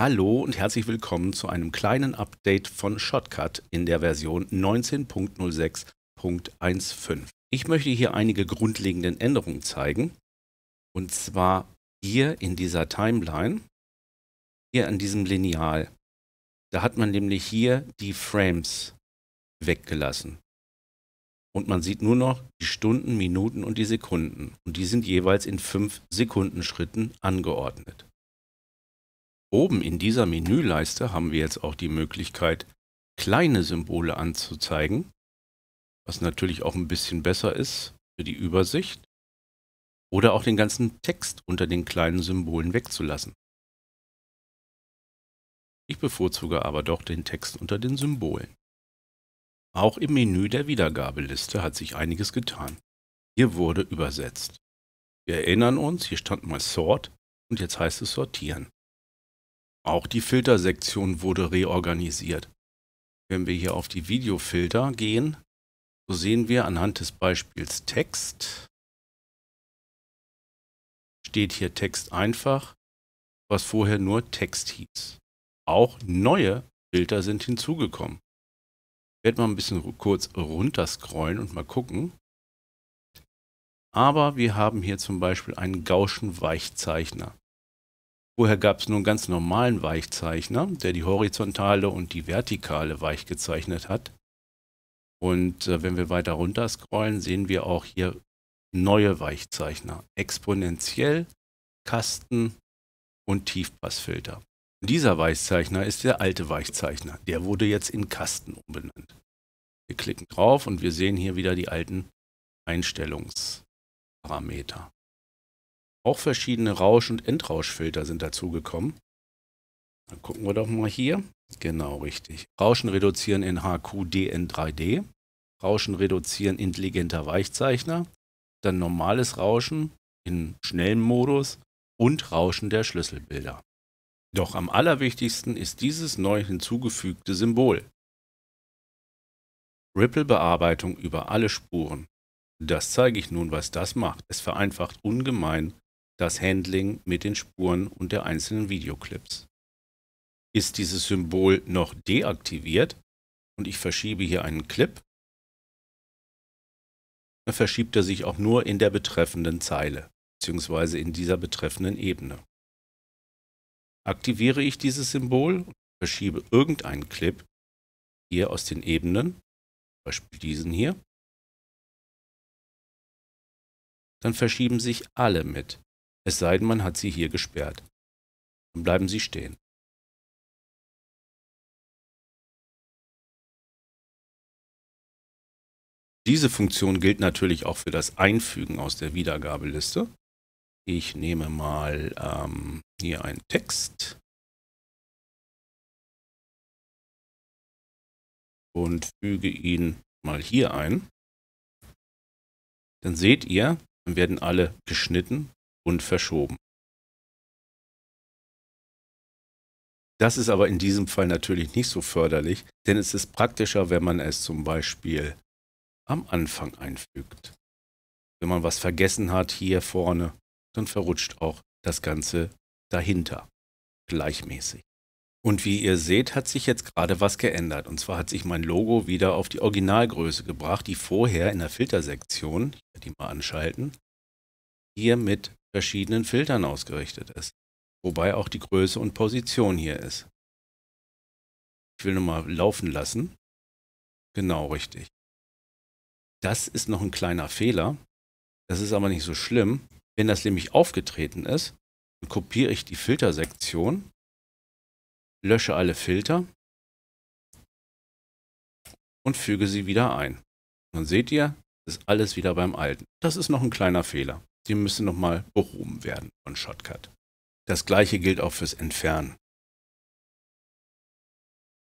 Hallo und herzlich willkommen zu einem kleinen Update von Shotcut in der Version 19.06.15. Ich möchte hier einige grundlegenden Änderungen zeigen. Und zwar hier in dieser Timeline, hier an diesem Lineal. Da hat man nämlich hier die Frames weggelassen und man sieht nur noch die Stunden, Minuten und die Sekunden. Und die sind jeweils in fünf Sekundenschritten angeordnet. Oben in dieser Menüleiste haben wir jetzt auch die Möglichkeit, kleine Symbole anzuzeigen, was natürlich auch ein bisschen besser ist für die Übersicht, oder auch den ganzen Text unter den kleinen Symbolen wegzulassen. Ich bevorzuge aber doch den Text unter den Symbolen. Auch im Menü der Wiedergabeliste hat sich einiges getan. Hier wurde übersetzt. Wir erinnern uns, hier stand mal Sort und jetzt heißt es Sortieren. Auch die Filtersektion wurde reorganisiert. Wenn wir hier auf die Videofilter gehen, so sehen wir anhand des Beispiels Text, steht hier Text einfach, was vorher nur Text hieß. Auch neue Filter sind hinzugekommen werde mal ein bisschen kurz runterscrollen und mal gucken. Aber wir haben hier zum Beispiel einen Gaußschen Weichzeichner. Vorher gab es nur einen ganz normalen Weichzeichner, der die horizontale und die vertikale weich gezeichnet hat. Und äh, wenn wir weiter runter scrollen, sehen wir auch hier neue Weichzeichner. Exponentiell, Kasten und Tiefpassfilter. Dieser Weichzeichner ist der alte Weichzeichner. Der wurde jetzt in Kasten umbenannt. Wir klicken drauf und wir sehen hier wieder die alten Einstellungsparameter. Auch verschiedene Rausch- und Endrauschfilter sind dazugekommen. Dann gucken wir doch mal hier. Genau, richtig. Rauschen reduzieren in HQDN 3D. Rauschen reduzieren intelligenter Weichzeichner. Dann normales Rauschen in schnellem Modus und Rauschen der Schlüsselbilder. Doch am allerwichtigsten ist dieses neu hinzugefügte Symbol. Ripple-Bearbeitung über alle Spuren. Das zeige ich nun, was das macht. Es vereinfacht ungemein das Handling mit den Spuren und der einzelnen Videoclips. Ist dieses Symbol noch deaktiviert und ich verschiebe hier einen Clip, dann verschiebt er sich auch nur in der betreffenden Zeile bzw. in dieser betreffenden Ebene. Aktiviere ich dieses Symbol und verschiebe irgendeinen Clip hier aus den Ebenen, Beispiel diesen hier, dann verschieben sich alle mit, es sei denn, man hat sie hier gesperrt. Dann bleiben sie stehen. Diese Funktion gilt natürlich auch für das Einfügen aus der Wiedergabeliste. Ich nehme mal ähm, hier einen Text. und füge ihn mal hier ein, dann seht ihr, dann werden alle geschnitten und verschoben. Das ist aber in diesem Fall natürlich nicht so förderlich, denn es ist praktischer, wenn man es zum Beispiel am Anfang einfügt. Wenn man was vergessen hat hier vorne, dann verrutscht auch das Ganze dahinter gleichmäßig. Und wie ihr seht, hat sich jetzt gerade was geändert. Und zwar hat sich mein Logo wieder auf die Originalgröße gebracht, die vorher in der Filtersektion, ich werde die mal anschalten, hier mit verschiedenen Filtern ausgerichtet ist. Wobei auch die Größe und Position hier ist. Ich will nochmal laufen lassen. Genau richtig. Das ist noch ein kleiner Fehler. Das ist aber nicht so schlimm. Wenn das nämlich aufgetreten ist, kopiere ich die Filtersektion lösche alle Filter und füge sie wieder ein. Dann seht ihr, ist alles wieder beim Alten. Das ist noch ein kleiner Fehler. Die müssen nochmal behoben werden von Shotcut. Das gleiche gilt auch fürs Entfernen.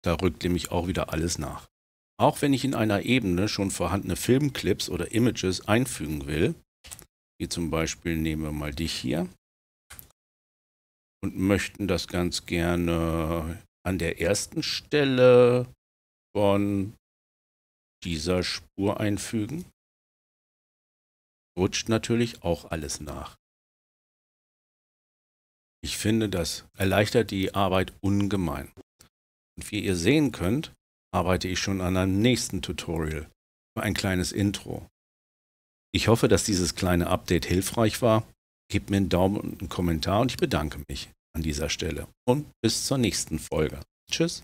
Da rückt nämlich auch wieder alles nach. Auch wenn ich in einer Ebene schon vorhandene Filmclips oder Images einfügen will, wie zum Beispiel nehmen wir mal dich hier, und möchten das ganz gerne an der ersten Stelle von dieser Spur einfügen. Rutscht natürlich auch alles nach. Ich finde, das erleichtert die Arbeit ungemein. Und wie ihr sehen könnt, arbeite ich schon an einem nächsten Tutorial für ein kleines Intro. Ich hoffe, dass dieses kleine Update hilfreich war gebt mir einen Daumen und einen Kommentar und ich bedanke mich an dieser Stelle. Und bis zur nächsten Folge. Tschüss.